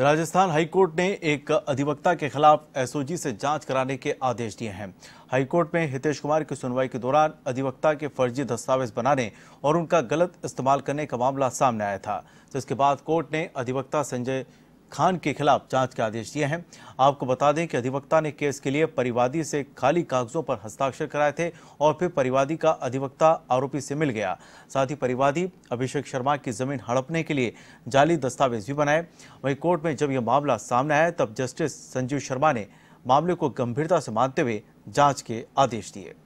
Rajasthan high court ने एक अधिवक्ता के खिलाफ एसओजी से जांच कराने के आदेश दिए हैं हाईकोर्ट में हितेश कुमार की सुनवाई के दौरान अधिवक्ता के फर्जी दस्तावेज बनाने और उनका गलत इस्तेमाल करने का मामला सामने आया था जिसके बाद कोर्ट ने अधिवक्ता संजय खान के खिलाफ जांच के आदेश दिए हैं आपको बता दें कि अधिवक्ता ने केस के लिए परिवादी से खाली कागजों पर हस्ताक्षर कराए थे और फिर परिवादी का अधिवक्ता आरोपी से मिल गया साथ ही परिवादी अभिषेक शर्मा की जमीन हड़पने के लिए जाली दस्तावेज भी बनाए वहीं कोर्ट में जब यह मामला सामने आया तब जस्टिस संजीव शर्मा ने मामले को गंभीरता से मानते हुए जांच के आदेश दिए